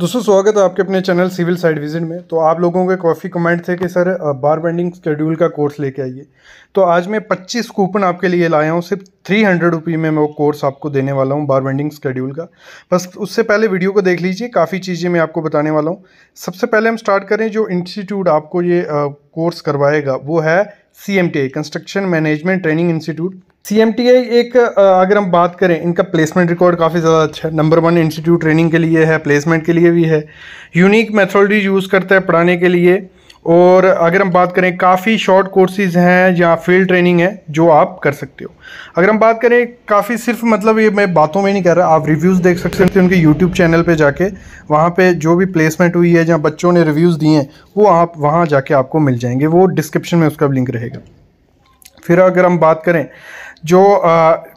दोस्तों स्वागत है आपके अपने चैनल सिविल साइड विजिट में तो आप लोगों के काफ़ी कमेंट थे कि सर बार बेंडिंग स्कड्यूल का कोर्स लेके आइए तो आज मैं 25 कूपन आपके लिए लाया हूँ सिर्फ थ्री हंड्रेड रुपी में मैं वो कोर्स आपको देने वाला हूँ बार बेंडिंग स्कड्यूल का बस उससे पहले वीडियो को देख लीजिए काफ़ी चीज़ें मैं आपको बताने वाला हूँ सबसे पहले हम स्टार्ट करें जो इंस्टीट्यूट आपको ये कोर्स करवाएगा वो है C construction management training institute C एक अगर हम बात करें इनका प्लेसमेंट रिकॉर्ड काफ़ी ज़्यादा अच्छा है नंबर वन इंस्टीट्यूट ट्रेनिंग के लिए है प्लेसमेंट के लिए भी है यूनिक मेथोलॉजी यूज़ करता है पढ़ाने के लिए और अगर हम बात करें काफ़ी शॉर्ट कोर्सेज हैं या फील्ड ट्रेनिंग है जो आप कर सकते हो अगर हम बात करें काफ़ी सिर्फ मतलब ये मैं बातों में नहीं कह रहा आप रिव्यूज़ देख सकते हैं उनके यूट्यूब चैनल पे जाके वहाँ पे जो भी प्लेसमेंट हुई है जहाँ बच्चों ने रिव्यूज़ दिए हैं वो आप वहाँ जाके आपको मिल जाएंगे वो डिस्क्रिप्शन में उसका लिंक रहेगा फिर अगर हम बात करें जो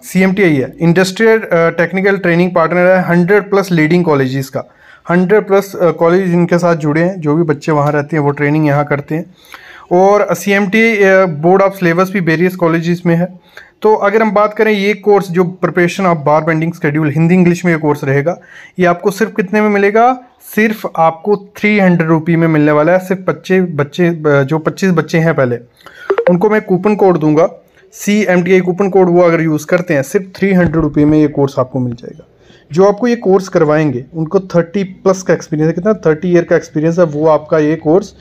सी एम टी आई है इंडस्ट्रियल टेक्निकल ट्रेनिंग पार्टनर है हंड्रेड प्लस लीडिंग कॉलेजेस का हंड्रेड प्लस कॉलेज इनके साथ जुड़े हैं जो भी बच्चे वहाँ रहते हैं वो ट्रेनिंग यहाँ करते हैं और C M T board of syllabus भी वेरियस कॉलेजेस में है तो अगर हम बात करें ये कोर्स जो preparation of bar bending schedule Hindi English में ये कोर्स रहेगा ये आपको सिर्फ कितने में मिलेगा सिर्फ आपको थ्री हंड्रेड रुपी में मिलने वाला है सिर्फ बच्चे बच्चे जो पच्चीस बच्चे हैं पहले उनको मैं कूपन कोड दूंगा C M T I coupon code वो अगर यूज़ करते हैं सिर्फ थ्री हंड्रेड रुपये में ये कोर्स आपको मिल जाएगा जो आपको ये कोर्स करवाएंगे उनको थर्टी प्लस का एक्सपीरियंस है कितना थर्टी ईयर का एक्सपीरियंस है वो आपका ये कोर्स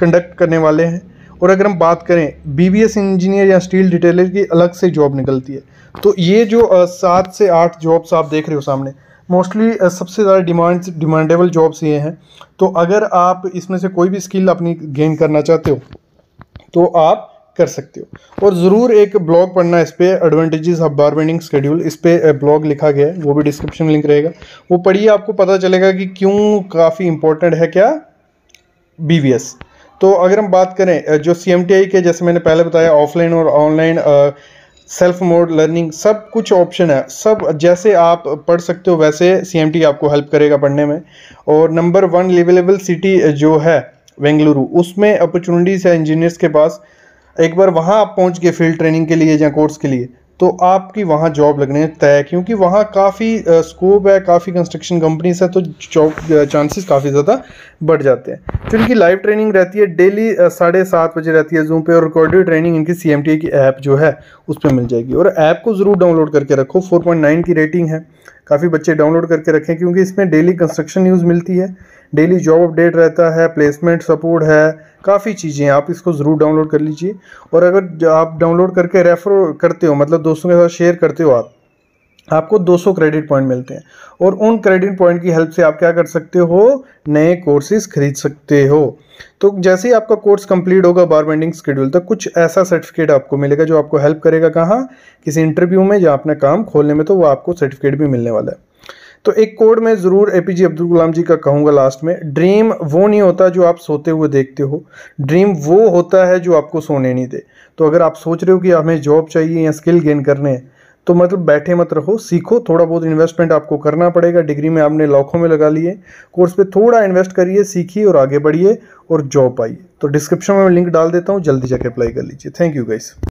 कंडक्ट करने वाले हैं और अगर हम बात करें एस इंजीनियर या स्टील डिटेलर की अलग से जॉब निकलती है तो ये जो सात से आठ जॉब्स आप देख रहे हो सामने मोस्टली सबसे ज़्यादा डिमांड डिमांडेबल जॉब्स ये हैं तो अगर आप इसमें से कोई भी स्किल अपनी गेन करना चाहते हो तो आप कर सकते हो और ज़रूर एक ब्लॉग पढ़ना इस पर एडवांटेजेस ऑफ बार बेंडिंग इस पर ब्लॉग लिखा गया है वो भी डिस्क्रिप्शन में लिंक रहेगा वो पढ़िए आपको पता चलेगा कि क्यों काफ़ी इंपॉर्टेंट है क्या बी तो अगर हम बात करें जो सी के जैसे मैंने पहले बताया ऑफलाइन और ऑनलाइन सेल्फ मोड लर्निंग सब कुछ ऑप्शन है सब जैसे आप पढ़ सकते हो वैसे सी आपको हेल्प करेगा पढ़ने में और नंबर वन लेवलेबल सिटी जो है बेंगलुरु उसमें अपॉर्चुनिटीज़ है इंजीनियर्स के पास एक बार वहाँ आप पहुँच गए फील्ड ट्रेनिंग के लिए या कोर्स के लिए तो आपकी वहाँ जॉब लगने तय है क्योंकि वहाँ काफ़ी स्कोप है काफ़ी कंस्ट्रक्शन कंपनीज है तो जॉब चांसेस काफ़ी ज़्यादा बढ़ जाते हैं तो इनकी लाइव ट्रेनिंग रहती है डेली साढ़े सात बजे रहती है जूम पे और रिकॉर्डेड ट्रेनिंग इनकी सी की ऐप जो है उस पर मिल जाएगी और ऐप को ज़रूर डाउनलोड करके रखो फोर की रेटिंग है काफ़ी बच्चे डाउनलोड करके रखें क्योंकि इसमें डेली कंस्ट्रक्शन न्यूज़ मिलती है डेली जॉब अपडेट रहता है प्लेसमेंट सपोर्ट है काफ़ी चीज़ें आप इसको ज़रूर डाउनलोड कर लीजिए और अगर आप डाउनलोड करके रेफ़र करते हो मतलब दोस्तों के साथ शेयर करते हो आप आपको 200 क्रेडिट पॉइंट मिलते हैं और उन क्रेडिट पॉइंट की हेल्प से आप क्या कर सकते हो नए कोर्सेज खरीद सकते हो तो जैसे ही आपका कोर्स कंप्लीट होगा बार बेंडिंग स्कड्यूल तक कुछ ऐसा सर्टिफिकेट आपको मिलेगा जो आपको हेल्प करेगा कहाँ किसी इंटरव्यू में या अपना काम खोलने में तो वो आपको सर्टिफिकेट भी मिलने वाला है तो एक कोड में ज़रूर ए पी अब्दुल कलाम जी का कहूँगा लास्ट में ड्रीम वो नहीं होता जो आप सोते हुए देखते हो ड्रीम वो होता है जो आपको सोने नहीं दे तो अगर आप सोच रहे हो कि हमें जॉब चाहिए या स्किल गेन करने हैं तो मतलब बैठे मत रहो सीखो थोड़ा बहुत इन्वेस्टमेंट आपको करना पड़ेगा डिग्री में आपने लाखों में लगा लिए कोर्स पे थोड़ा इन्वेस्ट करिए सीखिए और आगे बढ़िए और जॉब पाइए तो डिस्क्रिप्शन में लिंक डाल देता हूँ जल्दी जाके अप्लाई कर लीजिए थैंक यू गाइस